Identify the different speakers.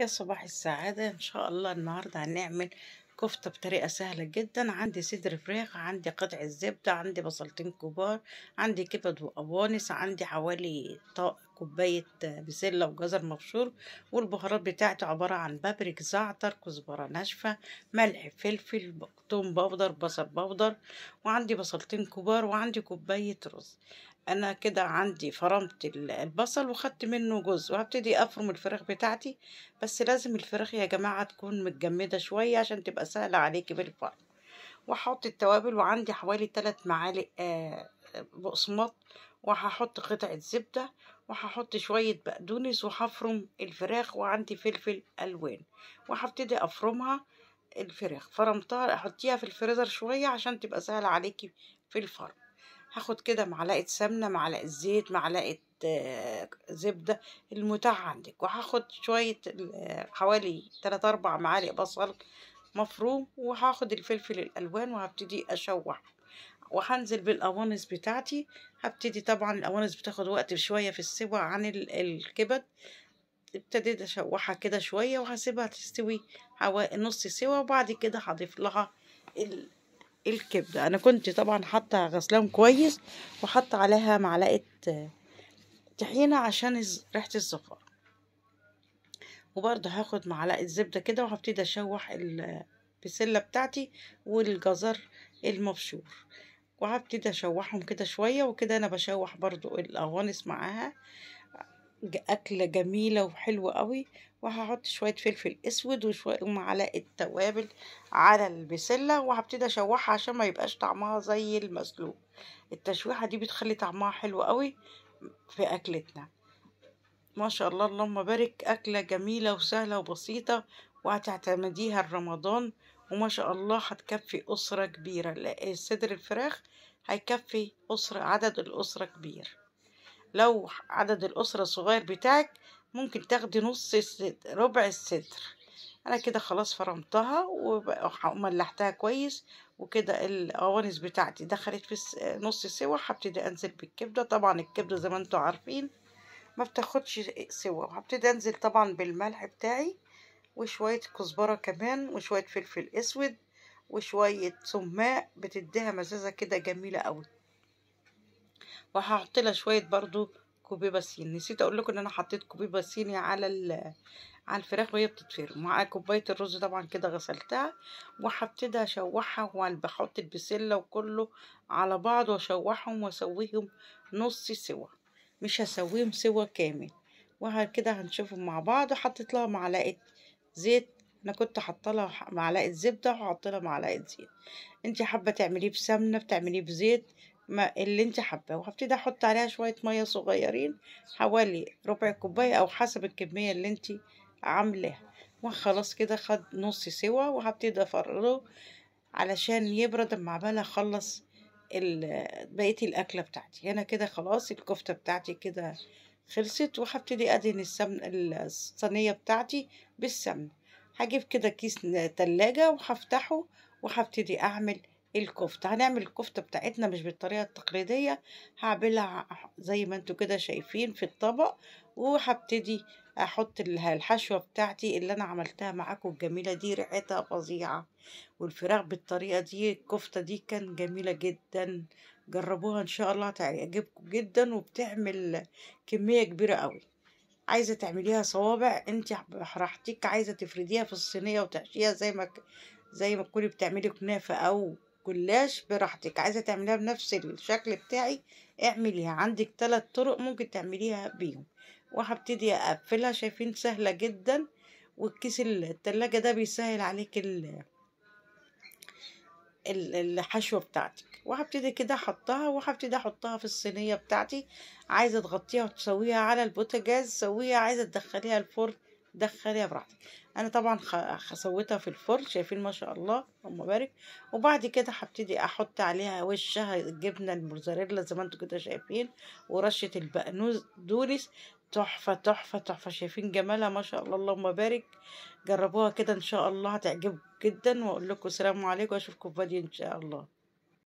Speaker 1: يا صباح السعادة إن شاء الله النهاردة هنعمل كفتة بطريقة سهلة جدا عندي صدر فراخ عندي قطع الزبدة عندي بصلتين كبار عندي كبد وقوانص عندي حوالي طاق كوباية بسلة وجزر مبشور والبهارات بتاعتي عبارة عن بابريك زعتر كزبرة ناشفة ملح فلفل توم بودر بصل بودر وعندي بصلتين كبار وعندي كوباية رز انا كده عندي فرمت البصل وخدت منه جزء وهبتدي افرم الفراخ بتاعتي بس لازم الفراخ يا جماعه تكون متجمده شويه عشان تبقى سهله عليكي بالفرم وهحط التوابل وعندي حوالي 3 معالق آه، بقسماط وهحط قطعه زبده وهحط شويه بقدونس وهفرم الفراخ وعندي فلفل الوان وهبتدي افرمها الفراخ فرمتها احطيها في الفريزر شويه عشان تبقى سهله عليكي في الفرم هاخد كده معلقة سمنة معلقة زيت معلقة آه، زبدة المتاح عندك وهاخد شوية آه، حوالي 3 أربع معالق بصل مفروم وهاخد الفلفل الألوان وهبتدي أشوح وهنزل بالقوانص بتاعتي هبتدي طبعا القوانص بتاخد وقت شوية في السوا عن الكبد ابتديت اشوحها كده شوية وهسيبها تستوي نص سوا وبعد كده هضيف لها الكبدة أنا كنت طبعا حاطة غسلان كويس وحاطة عليها معلقة آه، طحينة عشان ريحة الزفار وبرضه هاخد معلقة زبدة كده وهبتدي أشوح البسلة بتاعتي والجزر المبشور وهبتدي أشوحهم كده شوية وكده أنا بشوح برده القوانص معاها أكلة جميلة وحلوة قوي وهحط شوية فلفل أسود وشوية معلقه توابل على البسلة وهبتدي أشوحها عشان ما يبقاش طعمها زي المسلوق التشويحة دي بتخلي طعمها حلو قوي في أكلتنا ما شاء الله اللهم بارك أكلة جميلة وسهلة وبسيطة وهتعتمديها لرمضان وما شاء الله هتكفي أسرة كبيرة صدر الفراخ هيكفي أسرة عدد الأسرة كبير لو عدد الأسرة صغير بتاعك ممكن تاخدي نص الصدر ربع الصدر أنا كده خلاص فرمتها وملحتها كويس وكده القوانص بتاعتي دخلت في نص سوا هبتدي أنزل بالكبدة طبعا الكبدة زي ما انتوا عارفين ما بتاخدش سوا هبتدي أنزل طبعا بالملح بتاعي وشوية كزبرة كمان وشوية فلفل أسود وشوية سماق بتديها مزازة كده جميلة أوي وهحط لها شويه برضو كوبيبه صين نسيت اقول لكم ان انا حطيت كوبيبه صيني على على الفراخ وهي بتتفرم مع كوبايه الرز طبعا كده غسلتها وهبتدي اشوحها وبحط البسله وكله على بعض واشوحهم واسويهم نص سوا مش هسويهم سوا كامل وهكده هنشوفهم مع بعض وحطيت لها معلقه زيت انا كنت حاطه لها معلقه زبده وحاطه لها معلقه زيت انت حابه تعمليه بسمنه بتعمليه بزيت ما اللي انت حابه وهبتدي احط عليها شويه ميه صغيرين حوالي ربع كوبايه او حسب الكميه اللي انت عاملاها وخلاص كده خد نص سوا وهبتدي افرغه علشان يبرد اما عبال اخلص بقيه الاكله بتاعتي هنا كده خلاص الكفته بتاعتي كده خلصت وهبتدي ادهن السمن الصينيه بتاعتي بالسمنه هجيب كده كيس تلاجة وهفتحه وهبتدي اعمل الكفتة هنعمل الكفتة بتاعتنا مش بالطريقة التقليدية هعملها زي ما انتوا كده شايفين في الطبق وهبتدي احط الحشوة بتاعتي اللي انا عملتها معاكم الجميلة دي ريحتها فظيعة والفراخ بالطريقة دي الكفتة دي كان جميلة جدا جربوها ان شاء الله تعجبكم جدا وبتعمل كمية كبيرة قوي عايزه تعمليها صوابع انت براحتك عايزه تفرديها في الصينيه وتحشيها زي ما زي ما تكوني بتعملي كنافه او كلاش براحتك عايزه تعمليها بنفس الشكل بتاعي اعمليها عندك ثلاث طرق ممكن تعمليها بيهم وهبتدي اقفلها شايفين سهله جدا والكيس التلاجة ده بيسهل عليك الحشوة بتاعتك وهبتدي كده احطها وهبتدي احطها في الصينية بتاعتي عايزة تغطيها وتسويها على البوتاجاز سويها عايزة تدخليها الفرن دخليها براحتك انا طبعا سويتها في الفرن شايفين ما شاء الله اللهم بارك وبعد كده هبتدي احط عليها وشها الجبنه الموزاريلا زي ما انتم كده شايفين ورشه البقنوس دوريس تحفة تحفة تحفة شايفين جمالها ما شاء الله اللهم بارك جربوها كده ان شاء الله هتعجبكم جدا واقول لكم سلام عليكم واشوفكم في فيديو ان شاء الله